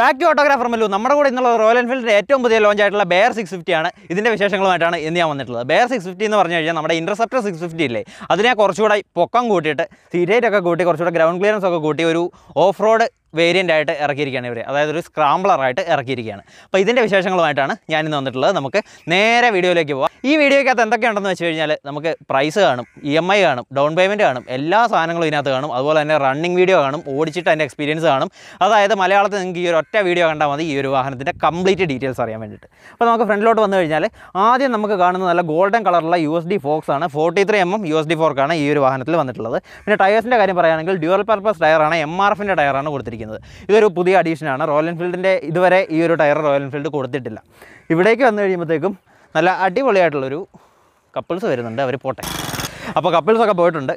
ബാക്കി ഓട്ടോഗ്രാഫർമല്ലോ നമ്മുടെ കൂടെ ഇന്നുള്ള റോയൽ എൻഫീൽഡിൻ്റെ ഏറ്റവും പുതിയ ലോഞ്ച് ആയിട്ടുള്ള ബെയർ സിക്സ് ഫിഫ്റ്റിയാണ് ആണ് ഇതിൻ്റെ വിശേഷങ്ങളുമായിട്ടാണ് ഇന്ന് ഞാൻ വന്നിട്ടുള്ളത് ബെയർ സിക്സ് ഫിഫ്റ്റി എന്ന് പറഞ്ഞു കഴിഞ്ഞാൽ നമ്മുടെ ഇൻ്റർസെപ്റ്റർ സിക്സ് ഫിഫ്റ്റി ഇല്ലേ അതിനെ കുറച്ചുകൂടെ പൊക്കം കൂട്ടിയിട്ട് സീറ്റ് ഒക്കെ കൂട്ടി കുറച്ചുകൂടെ ഗ്രൗണ്ട് ക്ലിയറൻസ് ഒക്കെ കൂട്ടി ഒരു ഓഫ് റോഡ് വേരിയൻ്റ് ആയിട്ട് ഇറക്കിയിരിക്കുകയാണ് ഇവർ അതായത് ഒരു സ്ക്രാംബ്ലറായിട്ട് ഇറക്കിയിരിക്കുകയാണ് അപ്പോൾ ഇതിൻ്റെ വിശേഷങ്ങളുമായിട്ടാണ് ഞാനിന്ന് വന്നിട്ടുള്ളത് നമുക്ക് നേരെ വീഡിയോയിലേക്ക് പോവാം ഈ വീഡിയോയ്ക്കകത്ത് എന്തൊക്കെയുണ്ടെന്ന് വെച്ച് കഴിഞ്ഞാൽ നമുക്ക് പ്രൈസ് കാണും ഇ എം ഐ കാണും ഡൗൺ പേയ്മെൻറ്റ് കാണും എല്ലാ സാധനങ്ങളും ഇതിനകത്ത് കാണും അതുപോലെ തന്നെ റണ്ണിങ് വീഡിയോ കാണും ഓടിച്ചിട്ട് അതിൻ്റെ എക്സ്പീരിയൻസ് കാണും അതായത് മലയാളത്തിൽ നിങ്ങൾക്ക് ഈ ഒരു ഒറ്റ വീഡിയോ കണ്ടാൽ മതി ഈ ഒരു വാഹനത്തിൻ്റെ കംപ്ലീറ്റ് ഡീറ്റെയിൽസ് അറിയാൻ വേണ്ടിയിട്ട് അപ്പോൾ നമുക്ക് ഫ്രണ്ടിലോട്ട് വന്നു കഴിഞ്ഞാൽ ആദ്യം നമുക്ക് കാണുന്ന നല്ല ഗോൾഡൻ കളറുള്ള യു എസ് ഡി ഫോക്സ് ആണ് forty three M M U S D ഫോർക്കാണ് ഈ ഒരു വാഹനത്തിൽ വന്നിട്ടുള്ളത് പിന്നെ ടയേഴ്സിൻ്റെ കാര്യം പറയുകയാണെങ്കിൽ ഡ്യുവൽ പർപ്പസ് ടയറാണ് എം ആർ എഫിൻ്റെ ടയറാണ് കൊടുത്തിരിക്കുന്നത് ഇരിക്കുന്നത് ഇതൊരു പുതിയ അഡീഷനാണ് റോയൽ എൻഫീൽഡിൻ്റെ ഇതുവരെ ഈ ഒരു ടയർ റോയൽ എൻഫീൽഡ് കൊടുത്തിട്ടില്ല ഇവിടേക്ക് വന്നു കഴിയുമ്പോഴത്തേക്കും നല്ല അടിപൊളിയായിട്ടുള്ളൊരു കപ്പിൾസ് വരുന്നുണ്ട് അവർ പോട്ടെ അപ്പോൾ കപ്പിൾസൊക്കെ പോയിട്ടുണ്ട്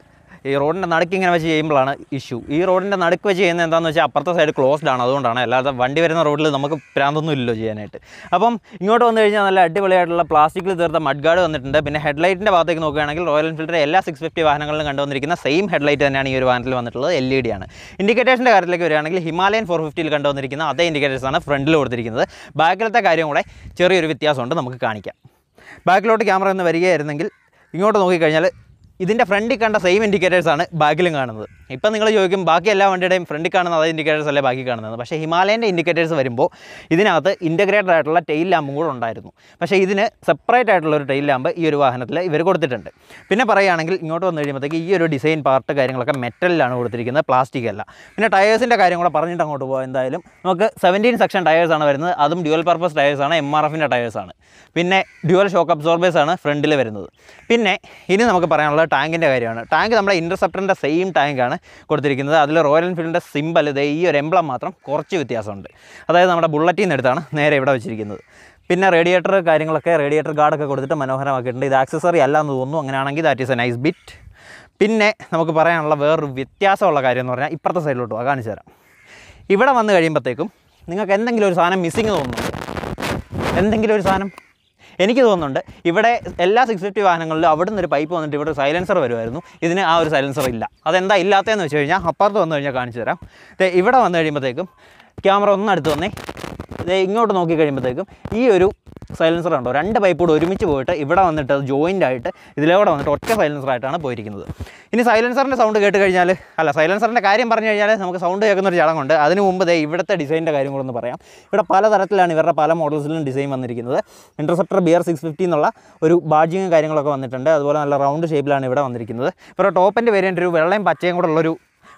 ഈ റോഡിൻ്റെ നടുക്ക് ഇങ്ങനെ വെച്ച് ചെയ്യുമ്പോഴാണ് ഇഷ്യൂ ഈ റോഡിൻ്റെ നടുക്ക് വെച്ച് ചെയ്യുന്നത് എന്താണെന്ന് വെച്ചാൽ അപ്പുറത്തെ സൈഡ് ക്ലോസ്ഡ് ആണ് അതുകൊണ്ടാണ് അല്ലാതെ വണ്ടി വരുന്ന റോഡിൽ നമുക്ക് പ്രാന്തൊന്നും ഇല്ലല്ലോ ചെയ്യാനായിട്ട് അപ്പം ഇങ്ങോട്ട് വന്നു കഴിഞ്ഞാൽ നല്ല അടിപൊളിയായിട്ടുള്ള പ്ലാസ്റ്റിക്കിൽ തീർത്ത മഡ് ഗാർഡ് വന്നിട്ടുണ്ട് പിന്നെ ഹെഡ്ലൈറ്റിൻ്റെ ഭാഗത്തേക്ക് നോക്കുകയാണെങ്കിൽ റോയൽ എൻഫീൽഡിൻ്റെ എല്ലാ സിക്സ് ഫിഫ്റ്റി വാഹനങ്ങളിലും കണ്ടുവന്നിരിക്കുന്ന സെയിം ഹെഡ്ലൈറ്റ് തന്നെയാണ് ഈ ഒരു വാഹനത്തിൽ വന്നിട്ടുള്ളത് എൽ ഇ ഡി ആണ് ഇൻഡിക്കേറ്റേഴ്സിൻ്റെ കാര്യത്തിലേക്ക് വരികയാണെങ്കിൽ ഹിമാലയൻ ഫോർ ഫിഫ്റ്റിയിൽ കണ്ടുവന്നിരിക്കുന്ന അതേ ഇൻഡിക്കേറ്റേഴ്സാണ് ഫ്രണ്ടിൽ കൊടുത്തിരിക്കുന്നത് ബാക്കിലത്തെ കാര്യം കൂടെ ചെറിയൊരു വ്യത്യാസമുണ്ട് നമുക്ക് കാണിക്കാം ബാക്കിലോട്ട് ക്യാമറ ഒന്ന് വരികയായിരുന്നെങ്കിൽ ഇങ്ങോട്ട് നോക്കിക്കഴിഞ്ഞാൽ ഇതിൻ്റെ ഫ്രണ്ടിൽ കണ്ട സെയിം ഇൻഡിക്കേറ്റേഴ്സ് ആണ് ബാക്കിലും കാണുന്നത് ഇപ്പം നിങ്ങൾ ചോദിക്കും ബാക്കി എല്ലാ വണ്ടിയുടെയും ഫ്രണ്ടിൽ കാണുന്ന അതേ ഇൻഡിക്കേറ്റേഴ്സ് അല്ലേ ബാക്കി കാണുന്നത് പക്ഷേ ഹിമാലയൻ്റെ ഇൻഡിക്കേറ്റേഴ്സ് വരുമ്പോൾ ഇതിനകത്ത് ഇൻറ്റഗ്രേറ്റഡ് ആയിട്ടുള്ള ടെയിൽ ലാമ്പും കൂടെ ഉണ്ടായിരുന്നു പക്ഷേ ഇതിന് സെപ്പറേറ്റ് ആയിട്ടുള്ള ഒരു ടെയിൽ ലാമ്പ് ഈ ഒരു വാഹനത്തിൽ ഇവർ കൊടുത്തിട്ടുണ്ട് പിന്നെ പറയുകയാണെങ്കിൽ ഇങ്ങോട്ട് വന്നു കഴിയുമ്പോഴത്തേക്ക് ഈ ഒരു ഡിസൈൻ പാർട്ട് കാര്യങ്ങളൊക്കെ മെറ്റലിലാണ് കൊടുത്തിരിക്കുന്നത് പ്ലാസ്റ്റിക് അല്ല പിന്നെ ടയേഴ്സിൻ്റെ കാര്യം കൂടെ പറഞ്ഞിട്ട് അങ്ങോട്ട് പോകാം എന്തായാലും നമുക്ക് സെവൻറ്റീൻ സെക്ഷൻ ടയേഴ്സാണ് വരുന്നത് അതും ഡ്യുവൽ പർപ്പസ് ടയേഴ്സാണ് എം ആർ എഫിൻ്റെ ടയേഴ്സാണ് പിന്നെ ഡ്യുവൽ ഷോക്ക് അബ്സോർബേഴ്സാണ് ഫ്രണ്ടിൽ വരുന്നത് പിന്നെ ഇനി നമുക്ക് പറയാനുള്ള ടാങ്കിൻ്റെ കാര്യമാണ് ടാങ്ക് നമ്മുടെ ഇൻ്റർസെപ്റ്ററിൻ്റെ സെയിം ടാങ്കാണ് കൊടുത്തിരിക്കുന്നത് അതിൽ റോയൽ എൻഫീൽഡിൻ്റെ സിമ്പൽ ഇത് ഈ ഒരു എംബ്ലം മാത്രം കുറച്ച് വ്യത്യാസമുണ്ട് അതായത് നമ്മുടെ ബുള്ളറ്റിൽ നിന്ന് എടുത്താണ് നേരെ ഇവിടെ വെച്ചിരിക്കുന്നത് പിന്നെ റേഡിയേറ്റർ കാര്യങ്ങളൊക്കെ റേഡിയേറ്റർ ഗാർഡൊക്കെ കൊടുത്തിട്ട് മനോഹരമാക്കിയിട്ടുണ്ട് ഇത് ആക്സസറി അല്ല എന്ന് തോന്നുന്നു അങ്ങനെയാണെങ്കിൽ that is a nice bit പിന്നെ നമുക്ക് പറയാനുള്ള വേറൊരു വ്യത്യാസമുള്ള കാര്യം എന്ന് പറഞ്ഞാൽ ഇപ്പുറത്തെ സൈഡിലോട്ട് പോകാം കാണിച്ചു തരാം ഇവിടെ വന്ന് കഴിയുമ്പോഴത്തേക്കും നിങ്ങൾക്ക് എന്തെങ്കിലും ഒരു സാധനം മിസ്സിങ് തോന്നുന്നു എന്തെങ്കിലും ഒരു സാധനം എനിക്ക് തോന്നുന്നുണ്ട് ഇവിടെ എല്ലാ സിക്സ് ഫിഫ്റ്റി വാഹനങ്ങളിലും അവിടെ നിന്നൊരു പൈപ്പ് വന്നിട്ട് ഇവിടെ സൈലൻസർ വരുമായിരുന്നു ഇതിന് ആ ഒരു സൈലൻസർ ഇല്ല അതെന്താ ഇല്ലാത്തതെന്ന് വെച്ച് കഴിഞ്ഞാൽ അപ്പുറത്ത് വന്നു കഴിഞ്ഞാൽ കാണിച്ചു തരാം ഇവിടെ വന്നു കഴിയുമ്പോഴത്തേക്കും ക്യാമറ ഒന്ന് അടുത്ത് വന്നേ ഇങ്ങോട്ട് നോക്കി കഴിയുമ്പോഴത്തേക്കും ഈ ഒരു സൈലൻസർ ഉണ്ടോ രണ്ട് പൈപ്പ് കൂടെ ഒരുമിച്ച് പോയിട്ട് ഇവിടെ വന്നിട്ട് ജോയിൻ്റ് ആയിട്ട് ഇതിലൂടെ വന്നിട്ട് ഒറ്റ സൈലൻസറായിട്ടാണ് പോയിരിക്കുന്നത് ഇനി സൈലൻസറിൻ്റെ സൗണ്ട് കേട്ട് കഴിഞ്ഞാൽ അല്ല സൈലൻസറിൻ്റെ കാര്യം പറഞ്ഞു കഴിഞ്ഞാൽ നമുക്ക് സൗണ്ട് കേൾക്കുന്ന ഒരു ചടങ്ങുണ്ട് അതിന് മുമ്പ് ദേ ഇവിടുത്തെ ഡിസൈനിൻ്റെ കാര്യം കൂടെ ഒന്ന് പറയാം ഇവിടെ തരത്തിലാണ് ഇവരുടെ പല മോഡൽസിലും ഡിസൈൻ വന്നിരിക്കുന്നത് interceptor B R six fifty എന്നുള്ള ഒരു ബാഡ്ജിങ്ങും കാര്യങ്ങളൊക്കെ വന്നിട്ടുണ്ട് അതുപോലെ നല്ല റൗണ്ട് ഷേപ്പിലാണ് ഇവിടെ വന്നിരിക്കുന്നത് ഇവരുടെ ടോപ്പിൻ്റെ വേരിയൻ്റ് ഒരു വെള്ളയും പച്ചയും കൂടെ ഉള്ളൊരു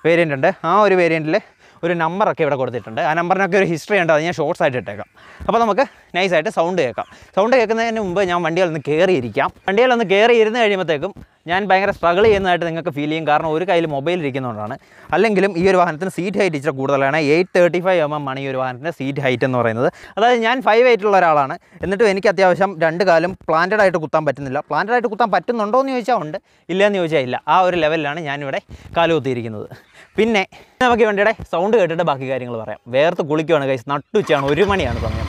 വേരിയൻ്റ് ഉണ്ട് ആ ഒരു വേരിയൻറ്റിൽ ഒരു നമ്പറൊക്കെ ഇവിടെ കൊടുത്തിട്ടുണ്ട് ആ നമ്പറിനൊക്കെ ഒരു ഹിസ്റ്ററി ഉണ്ട് അത് ഞാൻ ഷോർട്സ് ആയിട്ട് ഇട്ടേക്കാം അപ്പോൾ നമുക്ക് നൈസായിട്ട് സൗണ്ട് കേൾക്കാം സൗണ്ട് കേൾക്കുന്നതിന് മുമ്പ് ഞാൻ വണ്ടിയിലൊന്ന് കയറിയിരിക്കാം വണ്ടിയിലൊന്ന് കയറി ഇരുന്ന് കഴിയുമ്പോഴത്തേക്കും ഞാൻ ഭയങ്കര സ്ട്രഗിൾ ചെയ്യുന്നതായിട്ട് നിങ്ങൾക്ക് ഫീൽ ചെയ്യും കാരണം ഒരു കയ്യിൽ മൊബൈൽ ഇരിക്കുന്നതുകൊണ്ടാണ് അല്ലെങ്കിലും ഈ ഒരു വാഹനത്തിന് സീറ്റ് ഹൈറ്റ് ഇച്ചിരി കൂടുതലാണ് eight thirty five M M ആണ് ഈ ഒരു വാഹനത്തിൻ്റെ സീറ്റ് ഹൈറ്റ് എന്ന് പറയുന്നത് അതായത് ഞാൻ ഫൈവ് ഉള്ള ഒരാളാണ് എന്നിട്ടും എനിക്ക് അത്യാവശ്യം രണ്ട് കാലം പ്ലാന്റഡ് ആയിട്ട് കുത്താൻ പറ്റുന്നില്ല പ്ലാന്റഡ് ആയിട്ട് കുത്താൻ പറ്റുന്നുണ്ടോ എന്ന് ചോദിച്ചാൽ ഉണ്ട് ഇല്ല എന്ന് ചോദിച്ചാൽ ഇല്ല ആ ഒരു ലെവലിലാണ് ഞാനിവിടെ കുത്തിയിരിക്കുന്നത് പിന്നെ നമുക്ക് വണ്ടിയുടെ സൗണ്ട് കേട്ടിട്ട് ബാക്കി കാര്യങ്ങൾ പറയാം വേർത്ത് കുളിക്കുവാണ് കൈസ് നട്ടുച്ചയാണ് ഒരു മണിയാണ് സമയം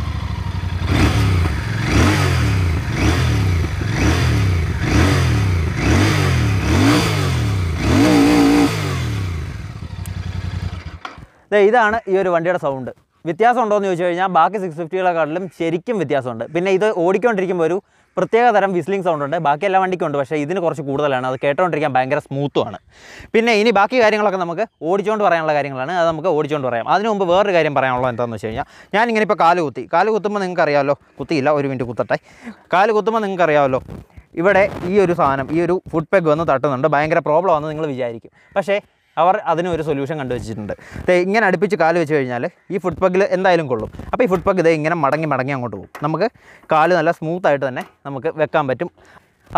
ഇതാണ് ഈ ഒരു വണ്ടിയുടെ സൗണ്ട് വ്യത്യാസം ഉണ്ടോ എന്ന് ചോദിച്ചു കഴിഞ്ഞാൽ ബാക്കി സിക്സ് ഫിഫ്റ്റികളെക്കാട്ടിലും ശരിക്കും വ്യത്യാസമുണ്ട് പിന്നെ ഇത് ഓടിക്കൊണ്ടിരിക്കുമ്പോൾ ഒരു പ്രത്യേക തരം വിസ്ലിംഗ് സൗണ്ട് ഉണ്ട് ബാക്കി എല്ലാ വണ്ടിക്കും ഉണ്ട് പക്ഷേ ഇതിന് കുറച്ച് കൂടുതലാണ് അത് കേട്ടോണ്ടിരിക്കാൻ ഭയങ്കര സ്മൂത്തുമാണ് പിന്നെ ഇനി ബാക്കി കാര്യങ്ങളൊക്കെ നമുക്ക് ഓടിച്ചുകൊണ്ട് പറയാനുള്ള കാര്യങ്ങളാണ് അത് നമുക്ക് ഓടിച്ചുകൊണ്ട് പറയാം അതിന് മുമ്പ് വേറൊരു കാര്യം പറയാനുള്ളത് എന്താണെന്ന് വെച്ച് കഴിഞ്ഞാൽ ഞാനിങ്ങനെ ഇപ്പോൾ കാല് കുത്തി കാല് കുത്തുമ്പോൾ നിങ്ങൾക്ക് അറിയാമല്ലോ കുത്തിയില്ല ഒരു മിനിറ്റ് കുത്തട്ടെ കാല് കുത്തുമ്പോൾ നിങ്ങൾക്ക് അറിയാമല്ലോ ഇവിടെ ഈ ഒരു സാധനം ഈ ഒരു ഫുഡ് പെഗ് വന്ന് തട്ടുന്നുണ്ട് ഭയങ്കര പ്രോബ്ലം ആണെന്ന് നിങ്ങൾ വിചാരിക്കും പക്ഷേ അവർ അതിന് ഒരു സൊല്യൂഷൻ കണ്ടുവച്ചിട്ടുണ്ട് ഇങ്ങനെ അടുപ്പിച്ച് കാല് വെച്ച് കഴിഞ്ഞാൽ ഈ ഫുഡ് പഗ്ഗിൽ എന്തായാലും കൊള്ളും അപ്പോൾ ഈ ഫുഡ് പഗ് ഇതേ ഇങ്ങനെ മടങ്ങി മടങ്ങി അങ്ങോട്ട് പോകും നമുക്ക് കാല് നല്ല സ്മൂത്തായിട്ട് തന്നെ നമുക്ക് വെക്കാൻ പറ്റും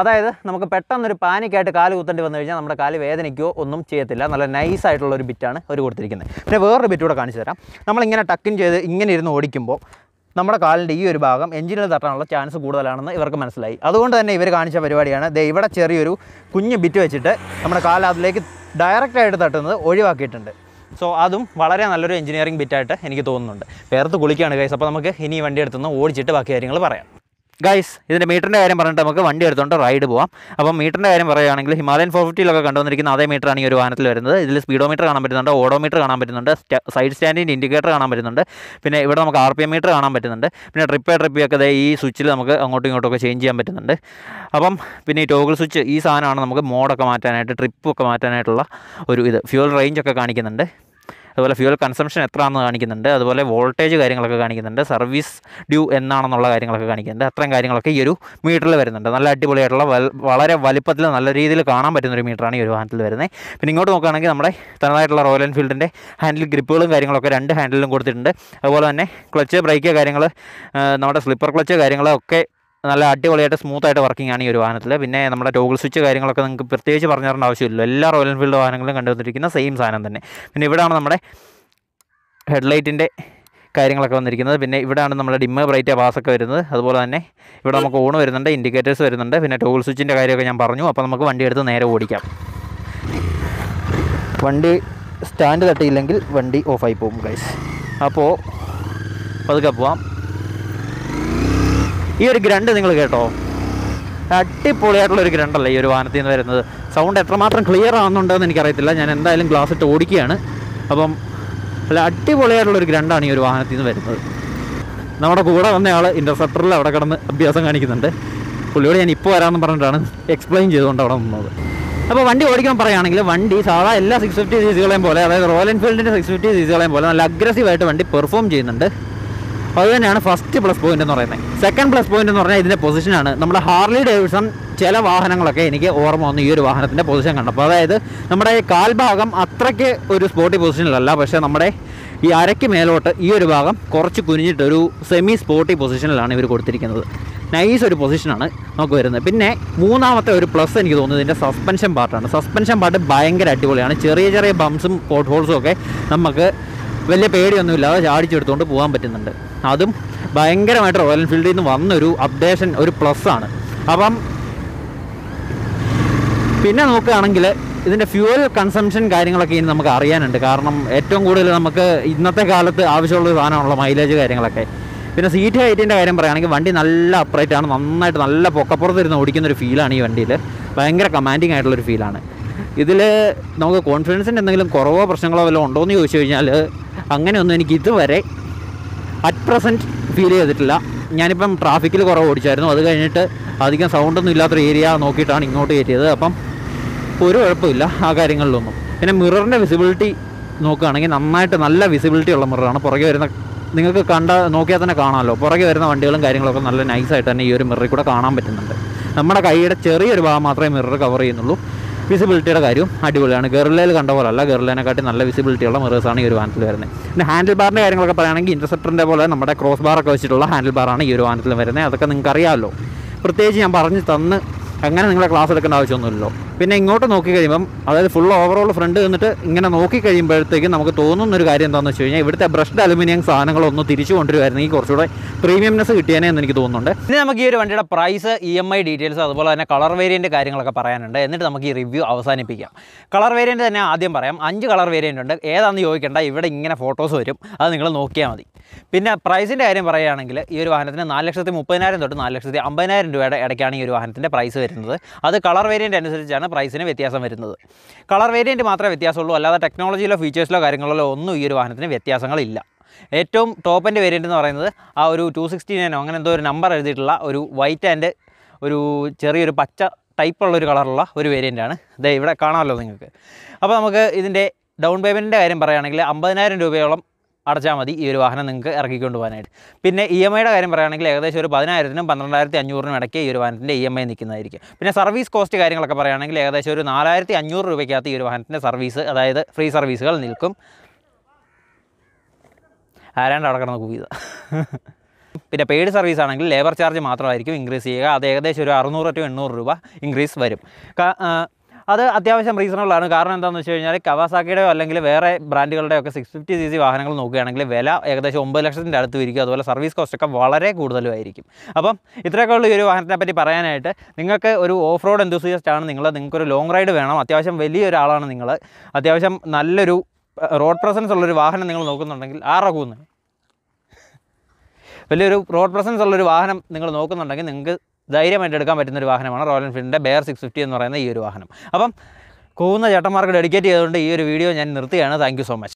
അതായത് നമുക്ക് പെട്ടെന്നൊരു പാനിക്കായിട്ട് കാല് കുത്തേണ്ടി വന്നു കഴിഞ്ഞാൽ നമ്മുടെ കാല് വേദനയ്ക്കോ ഒന്നും ചെയ്യത്തില്ല നല്ല നൈസ് ആയിട്ടുള്ള ഒരു ബിറ്റാണ് അവർ കൊടുത്തിരിക്കുന്നത് പിന്നെ വേറൊരു ബിറ്റ് കൂടെ കാണിച്ചു തരാം നമ്മളിങ്ങനെ ടക്കിൻ ചെയ്ത് ഇങ്ങനെ ഇരുന്ന് ഓടിക്കുമ്പോൾ നമ്മുടെ കാലിൻ്റെ ഈ ഒരു ഭാഗം എഞ്ചിനിൽ തട്ടാനുള്ള ചാൻസ് കൂടുതലാണെന്ന് ഇവർക്ക് മനസ്സിലായി അതുകൊണ്ട് തന്നെ ഇവർ കാണിച്ച പരിപാടിയാണ് ദേ ഇവിടെ ചെറിയൊരു കുഞ്ഞ് ബിറ്റ് വെച്ചിട്ട് നമ്മുടെ കാല് അതിലേക്ക് ഡയറക്റ്റ് ആയിട്ട് തട്ടുന്നത് ഒഴിവാക്കിയിട്ടുണ്ട് സോ അതും വളരെ നല്ലൊരു എഞ്ചിനീയറിംഗ് ബിറ്റായിട്ട് എനിക്ക് തോന്നുന്നുണ്ട് പേർത്ത് കുളിക്കുകയാണ് കൈസ് അപ്പോൾ നമുക്ക് ഇനി വണ്ടി എടുത്തുനിന്ന് ഓടിച്ചിട്ട് ബാക്കി കാര്യങ്ങൾ പറയാം ഗൈസ് ഇതിൻ്റെ മീറ്ററിൻ്റെ കാര്യം പറഞ്ഞിട്ട് നമുക്ക് വണ്ടി എടുത്തുകൊണ്ട് റൈഡ് പോവാം അപ്പോൾ മീറ്ററിൻ്റെ കാര്യം പറയുകയാണെങ്കിൽ ഹിമാലയൻ ഫോർ ഫിഫ്റ്റിയിലൊക്കെ കണ്ടുവന്നിരിക്കുന്ന അതേ മീറ്ററാണ് ഈ ഒരു വാഹനത്തിൽ വരുന്നത് ഇതിൽ സ്പീഡോമീറ്റർ കാണാൻ പറ്റുന്നുണ്ട് ഓഡോമീറ്റർ കാണാൻ പറ്റുന്നുണ്ട് സൈഡ് സ്റ്റാൻഡിൻ്റെ ഇൻഡിക്കേറ്റർ കാണാൻ പറ്റുന്നുണ്ട് പിന്നെ ഇവിടെ നമുക്ക് ആർ പി എം മീറ്റർ കാണാൻ പറ്റുന്നുണ്ട് പിന്നെ ട്രിപ്പ് ട്രിപ്പ് ഒക്കെ ഈ സ്വിച്ചിൽ നമുക്ക് അങ്ങോട്ടും ഇങ്ങോട്ടും ഒക്കെ ചേഞ്ച് ചെയ്യാൻ പറ്റുന്നുണ്ട് അപ്പം പിന്നെ ഈ ടോഗിൾ സ്വിച്ച് ഈ സാധനമാണ് നമുക്ക് മോഡൊക്കെ മാറ്റാനായിട്ട് ട്രിപ്പൊക്കെ മാറ്റാനായിട്ടുള്ള ഒരു ഇത് ഫ്യൂൽ റേഞ്ചൊക്കെ കാണിക്കുന്നുണ്ട് അതുപോലെ ഫ്യൂവൽ കൺസംഷൻ എത്രയാണെന്ന് കാണിക്കുന്നുണ്ട് അതുപോലെ വോൾട്ടേജ് കാര്യങ്ങളൊക്കെ കാണിക്കുന്നുണ്ട് സർവീസ് ഡ്യൂ എന്നാണെന്നുള്ള കാര്യങ്ങളൊക്കെ കാണിക്കുന്നുണ്ട് അത്രയും കാര്യങ്ങളൊക്കെ ഈ ഒരു മീറ്ററിൽ വരുന്നുണ്ട് നല്ല അടിപൊളിയായിട്ടുള്ള വളരെ വലിപ്പത്തിൽ നല്ല രീതിയിൽ കാണാൻ പറ്റുന്ന ഒരു മീറ്ററാണ് ഈ ഒരു ഹാൻഡിൽ വരുന്നത് പിന്നെ ഇങ്ങോട്ട് നോക്കുകയാണെങ്കിൽ നമ്മുടെ തനതായിട്ടുള്ള റോയൽ എൻഫീൽഡിൻ്റെ ഹാൻഡിൽ ഗ്രിപ്പുകളും കാര്യങ്ങളൊക്കെ രണ്ട് ഹാൻഡിലും കൊടുത്തിട്ടുണ്ട് അതുപോലെ തന്നെ ക്ലച്ച് ബ്രേക്ക് കാര്യങ്ങൾ നമ്മുടെ സ്ലിപ്പർ ക്ലച്ച് കാര്യങ്ങളൊക്കെ നല്ല അടിപൊളിയായിട്ട് സ്മൂത്ത് ആയിട്ട് വർക്കിംഗ് ആണ് ഈ ഒരു വാഹനത്തിൽ പിന്നെ നമ്മുടെ ടോഗിൾ സ്വിച്ച് കാര്യങ്ങളൊക്കെ നിങ്ങൾക്ക് പ്രത്യേകിച്ച് പറഞ്ഞു തരേണ്ട ആവശ്യമില്ല എല്ലാ റോയൽ എൻഫീൽഡ് വാഹനങ്ങളും കണ്ടുവന്നിരിക്കുന്ന സെയിം സാധനം തന്നെ പിന്നെ ഇവിടെയാണ് നമ്മുടെ ഹെഡ്ലൈറ്റിൻ്റെ കാര്യങ്ങളൊക്കെ വന്നിരിക്കുന്നത് പിന്നെ ഇവിടെയാണ് നമ്മുടെ ഡിമ്മ ബ്രൈറ്റ് പാസൊക്കെ വരുന്നത് അതുപോലെ തന്നെ ഇവിടെ നമുക്ക് ഓൺ വരുന്നുണ്ട് ഇൻഡിക്കേറ്റേഴ്സ് വരുന്നുണ്ട് പിന്നെ ടോഗിൾ സ്വിച്ചിൻ്റെ കാര്യമൊക്കെ ഞാൻ പറഞ്ഞു അപ്പോൾ നമുക്ക് വണ്ടി എടുത്ത് നേരെ ഓടിക്കാം വണ്ടി സ്റ്റാൻഡ് തട്ടിയില്ലെങ്കിൽ വണ്ടി ഓഫായി പോകും ഗൈസ് അപ്പോൾ പതുക്കെ പോവാം ഈ ഒരു ഗ്രണ്ട് നിങ്ങൾ കേട്ടോ അടിപൊളിയായിട്ടുള്ളൊരു ഒരു ഈ ഒരു വാനത്തിൽ നിന്ന് വരുന്നത് സൗണ്ട് എത്രമാത്രം ക്ലിയർ ആവുന്നുണ്ടെന്ന് എനിക്കറിയത്തില്ല ഞാൻ എന്തായാലും ഗ്ലാസ് ഇട്ട് ഓടിക്കുകയാണ് അപ്പം അല്ല അടിപൊളിയായിട്ടുള്ളൊരു ഒരു ഗ്രണ്ടാണ് ഈ ഒരു വാഹനത്തിൽ നിന്ന് വരുന്നത് നമ്മുടെ കൂടെ വന്നയാൾ ഇൻ്റർസെപ്റ്ററിൽ അവിടെ കിടന്ന് അഭ്യാസം കാണിക്കുന്നുണ്ട് പുള്ളിയോട് ഞാൻ ഇപ്പോൾ വരാമെന്ന് പറഞ്ഞിട്ടാണ് എക്സ്പ്ലെയിൻ ചെയ്തുകൊണ്ട് അവിടെ നിന്നത് അപ്പോൾ വണ്ടി ഓടിക്കാൻ പറയുകയാണെങ്കിൽ വണ്ടി സാധാ എല്ലാ സിക്സ് ഫിഫ്റ്റി സീസുകളെയും പോലെ അതായത് റോയൽ എൻഫീൽഡിൻ്റെ സിക്സ് ഫിഫ്റ്റി സീസുകളെയും പോലെ നല്ല അഗ്രസീവായിട്ട് വണ്ടി പെർഫോം ചെയ്യുന്നുണ്ട് അതുതന്നെയാണ് ഫസ്റ്റ് പ്ലസ് പോയിന്റ് എന്ന് പറയുന്നത് സെക്കൻഡ് പ്ലസ് പോയിന്റ് എന്ന് പറഞ്ഞാൽ ഇതിൻ്റെ പൊസിഷനാണ് നമ്മുടെ ഹാർലി ഡേവിഡ്സൺ ചില വാഹനങ്ങളൊക്കെ എനിക്ക് ഓർമ്മ വന്നു ഈ ഒരു വാഹനത്തിൻ്റെ പൊസിഷൻ കണ്ടപ്പോൾ അതായത് നമ്മുടെ കാൽഭാഗം അത്രയ്ക്ക് ഒരു സ്പോട്ടി പൊസിഷനിലല്ല പക്ഷേ നമ്മുടെ ഈ അരയ്ക്ക് മേലോട്ട് ഈ ഒരു ഭാഗം കുറച്ച് കുനിഞ്ഞിട്ട് ഒരു സെമി സ്പോട്ടി പൊസിഷനിലാണ് ഇവർ കൊടുത്തിരിക്കുന്നത് നൈസ് ഒരു പൊസിഷനാണ് നമുക്ക് വരുന്നത് പിന്നെ മൂന്നാമത്തെ ഒരു പ്ലസ് എനിക്ക് തോന്നുന്നത് ഇതിൻ്റെ സസ്പെൻഷൻ പാർട്ടാണ് സസ്പെൻഷൻ പാർട്ട് ഭയങ്കര അടിപൊളിയാണ് ചെറിയ ചെറിയ ബംസും പോട്ട് ഹോൾസും ഒക്കെ നമുക്ക് വലിയ പേടിയൊന്നുമില്ലാതെ ചാടിച്ചെടുത്തുകൊണ്ട് പോകാൻ പറ്റുന്നുണ്ട് അതും ഭയങ്കരമായിട്ട് റോയൽ എൻഫീൽഡിൽ നിന്ന് വന്നൊരു അപ്ഡേഷൻ ഒരു പ്ലസ് ആണ് അപ്പം പിന്നെ നോക്കുകയാണെങ്കിൽ ഇതിൻ്റെ ഫ്യൂവൽ കൺസംഷൻ കാര്യങ്ങളൊക്കെ ഇനി നമുക്ക് അറിയാനുണ്ട് കാരണം ഏറ്റവും കൂടുതൽ നമുക്ക് ഇന്നത്തെ കാലത്ത് ആവശ്യമുള്ള സാധനമാണല്ലോ മൈലേജ് കാര്യങ്ങളൊക്കെ പിന്നെ സീറ്റ് ഹൈറ്റിൻ്റെ കാര്യം പറയുകയാണെങ്കിൽ വണ്ടി നല്ല അപ്രൈറ്റ് ആണ് നന്നായിട്ട് നല്ല പൊക്കപ്പുറത്തിരുന്ന് ഓടിക്കുന്ന ഒരു ഫീലാണ് ഈ വണ്ടിയിൽ ഭയങ്കര കമാൻഡിങ് ആയിട്ടുള്ളൊരു ഫീലാണ് ഇതിൽ നമുക്ക് കോൺഫിഡൻസിൻ്റെ എന്തെങ്കിലും കുറവോ പ്രശ്നങ്ങളോ വല്ലതും ഉണ്ടോ എന്ന് ചോദിച്ചു കഴിഞ്ഞാൽ അങ്ങനെയൊന്നും എനിക്ക് ഇതുവരെ അറ്റ് പ്രസൻറ്റ് ഫീൽ ചെയ്തിട്ടില്ല ഞാനിപ്പം ട്രാഫിക്കിൽ കുറവ് ഓടിച്ചായിരുന്നു അത് കഴിഞ്ഞിട്ട് അധികം സൗണ്ടൊന്നും ഇല്ലാത്തൊരു ഏരിയ നോക്കിയിട്ടാണ് ഇങ്ങോട്ട് കയറ്റിയത് അപ്പം ഒരു കുഴപ്പമില്ല ആ കാര്യങ്ങളിലൊന്നും പിന്നെ മിററിൻ്റെ വിസിബിലിറ്റി നോക്കുകയാണെങ്കിൽ നന്നായിട്ട് നല്ല വിസിബിലിറ്റി ഉള്ള മിററാണ് പുറകെ വരുന്ന നിങ്ങൾക്ക് കണ്ട നോക്കിയാൽ തന്നെ കാണാമല്ലോ പുറകെ വരുന്ന വണ്ടികളും കാര്യങ്ങളൊക്കെ നല്ല നൈസായിട്ട് തന്നെ ഈ ഒരു മിററിൽ കൂടെ കാണാൻ പറ്റുന്നുണ്ട് നമ്മുടെ കൈയുടെ ചെറിയൊരു ഭാഗം മാത്രമേ മിറർ കവർ ചെയ്യുന്നുള്ളൂ വിസിബിലിറ്റിയുടെ കാര്യം അടിപൊളിയാണ് ഗെറിലയിൽ കണ്ട പോലെ അല്ല ഗെറിലേനെക്കാട്ടി നല്ല വിസിബിലിറ്റിയുള്ള മെറേഴ്സാണ് ഈ ഒരു വാനത്തിൽ വരുന്നത് പിന്നെ ഹാൻഡിൽ ബാറിൻ്റെ കാര്യങ്ങളൊക്കെ പറയുകയാണെങ്കിൽ ഇൻറ്റർസെപ്റ്ററിൻ്റെ പോലെ നമ്മുടെ ക്രോസ് ബാറൊക്കെ വെച്ചിട്ടുള്ള ഹാൻഡിൽ ബാറാണ് ഈ ഒരു വാനത്തിൽ വരുന്നത് അതൊക്കെ നിങ്ങൾക്ക് അറിയാമല്ലോ പ്രത്യേകിച്ച് ഞാൻ പറഞ്ഞു തന്ന് അങ്ങനെ നിങ്ങളെ ക്ലാസ് എടുക്കേണ്ട ആവശ്യമൊന്നുമില്ലല്ലോ പിന്നെ ഇങ്ങോട്ട് നോക്കി കഴിയുമ്പം അതായത് ഫുൾ ഓവറോൾ ഫ്രണ്ട് നിന്നിട്ട് ഇങ്ങനെ നോക്കി കഴിയുമ്പോഴത്തേക്കും നമുക്ക് തോന്നുന്ന ഒരു കാര്യം എന്താണെന്ന് വെച്ച് കഴിഞ്ഞാൽ ഇവിടുത്തെ ബ്രഷ്ഡ് അലുമിനിയം സാധനങ്ങളൊന്നും തിരിച്ചു കൊണ്ടുവരുവായിരുന്നെങ്കിൽ കുറച്ചുകൂടെ പ്രീമിയംനെസ് കിട്ടിയാനേ എന്ന് എനിക്ക് തോന്നുന്നുണ്ട് ഇനി നമുക്ക് ഈ ഒരു വണ്ടിയുടെ price E M I details അതുപോലെ തന്നെ കളർ വേരിയൻ്റ് കാര്യങ്ങളൊക്കെ പറയാനുണ്ട് എന്നിട്ട് നമുക്ക് ഈ റിവ്യൂ അവസാനിപ്പിക്കാം കളർ വേരിയൻ്റ് തന്നെ ആദ്യം പറയാം അഞ്ച് കളർ വേരിയൻ്റ് ഉണ്ട് ഏതാണെന്ന് ചോദിക്കേണ്ട ഇവിടെ ഇങ്ങനെ ഫോട്ടോസ് വരും അത് നിങ്ങൾ നോക്കിയാൽ മതി പിന്നെ പ്രൈസിൻ്റെ കാര്യം പറയുകയാണെങ്കിൽ ഈ ഒരു വാഹനത്തിന് നാല് ലക്ഷത്തി മുപ്പതിനായിരം തൊട്ട് നാല് ലക്ഷത്തി അമ്പതിനായിരം രൂപയുടെ ഇടയ്ക്കാണ് ഈ ഒരു വാഹനത്തിൻ്റെ പ്രൈസ് വരുന്നത് അത് കളർ വേരിയൻ്റ് അനുസരിച്ചാണ് ആണ് പ്രൈസിന് വ്യത്യാസം വരുന്നത് കളർ വേരിയൻറ്റ് മാത്രമേ വ്യത്യാസമുള്ളൂ അല്ലാതെ ടെക്നോളജിയിലോ ഫീച്ചേഴ്സിലോ കാര്യങ്ങളിലോ ഒന്നും ഈ ഒരു വാഹനത്തിന് വ്യത്യാസങ്ങളില്ല ഏറ്റവും ടോപ്പിൻ്റെ വേരിയൻ്റ് എന്ന് പറയുന്നത് ആ ഒരു ടു സിക്സ്റ്റി നയനോ അങ്ങനെ എന്തോ ഒരു നമ്പർ എഴുതിയിട്ടുള്ള ഒരു വൈറ്റ് ആൻഡ് ഒരു ചെറിയൊരു പച്ച ടൈപ്പുള്ള ഒരു കളറുള്ള ഒരു വേരിയൻ്റാണ് ഇത് ഇവിടെ കാണാമല്ലോ നിങ്ങൾക്ക് അപ്പോൾ നമുക്ക് ഇതിൻ്റെ ഡൗൺ പേയ്മെൻറ്റിൻ്റെ കാര്യം പറയുകയാണെങ്കിൽ അമ്പതിനായിരം രൂപയോളം അടച്ചാൽ മതി ഈ ഒരു വാഹനം നിങ്ങൾക്ക് ഇറക്കിക്കൊണ്ട് പോകാനായിട്ട് പിന്നെ ഇ e എം ഐയുടെ കാര്യം പറയുകയാണെങ്കിൽ ഏകദേശം ഒരു പതിനായിരത്തിനും പന്ത്രണ്ടായിരത്തി അഞ്ഞൂറിനും ഇടയ്ക്ക് ഈ ഒരു വാഹനത്തിൻ്റെ ഇ എം ഐ നിൽക്കുന്നതായിരിക്കും പിന്നെ സർവീസ് കോസ്റ്റ് കാര്യങ്ങളൊക്കെ പറയുകയാണെങ്കിൽ ഏകദേശം ഒരു നാലായിരത്തി അഞ്ഞൂറ് രൂപയ്ക്കകത്ത് ഈ ഒരു വാഹനത്തിൻ്റെ സർവീസ് അതായത് ഫ്രീ സർവീസുകൾ നിൽക്കും ആരാണ്ട് അവിടെ കിടന്ന് കൂവിയത് പിന്നെ പെയ്ഡ് സർവീസ് ആണെങ്കിൽ ലേബർ ചാർജ് മാത്രമായിരിക്കും ഇൻക്രീസ് ചെയ്യുക അത് ഏകദേശം ഒരു അറുന്നൂറ് ടു എണ്ണൂറ് രൂപ ഇൻക്രീസ് വരും അത് അത്യാവശ്യം റീസണബിൾ ആണ് കാരണം എന്താണെന്ന് വെച്ച് കഴിഞ്ഞാൽ കവാസാക്കിയുടെയോ അല്ലെങ്കിൽ വേറെ ബ്രാൻഡുകളുടെയോ ഒക്കെ സിക്സ് ഫിഫ്റ്റി സി സി വാഹനങ്ങൾ നോക്കുകയാണെങ്കിൽ വില ഏകദേശം ഒമ്പത് ലക്ഷത്തിൻ്റെ അടുത്ത് വിരിക്കും അതുപോലെ സർവീസ് കോസ്റ്റ് ഒക്കെ വളരെ കൂടുതലുമായിരിക്കും അപ്പം ഇത്രയൊക്കെ ഉള്ള ഈ ഒരു വാഹനത്തിനെ പറ്റി പറയാനായിട്ട് നിങ്ങൾക്ക് ഒരു ഓഫ് റോഡ് എന്തൂസിയസ്റ്റ് ആണ് നിങ്ങൾ നിങ്ങൾക്കൊരു ലോങ് റൈഡ് വേണം അത്യാവശ്യം വലിയൊരാളാണ് നിങ്ങൾ അത്യാവശ്യം നല്ലൊരു റോഡ് പ്രസൻസ് ഉള്ളൊരു വാഹനം നിങ്ങൾ നോക്കുന്നുണ്ടെങ്കിൽ ആ റഘുന്ന് വലിയൊരു റോഡ് പ്രസൻസ് ഉള്ളൊരു വാഹനം നിങ്ങൾ നോക്കുന്നുണ്ടെങ്കിൽ നിങ്ങൾക്ക് ധൈര്യമായിട്ട് എടുക്കാൻ പറ്റുന്ന ഒരു വാഹനമാണ് റോയൽ എൻഫീൽഡിൻ്റെ ബെയർ സിക്സ് ഫിഫ്റ്റി എന്ന് പറയുന്ന ഈ ഒരു വാഹനം അപ്പം കൂന്ന ചേട്ടന്മാർക്ക് ഡെഡിക്കേറ്റ് ചെയ്തുകൊണ്ട് ഈ ഒരു വീഡിയോ ഞാൻ നിർത്തുകയാണ് താങ്ക് സോ മച്ച്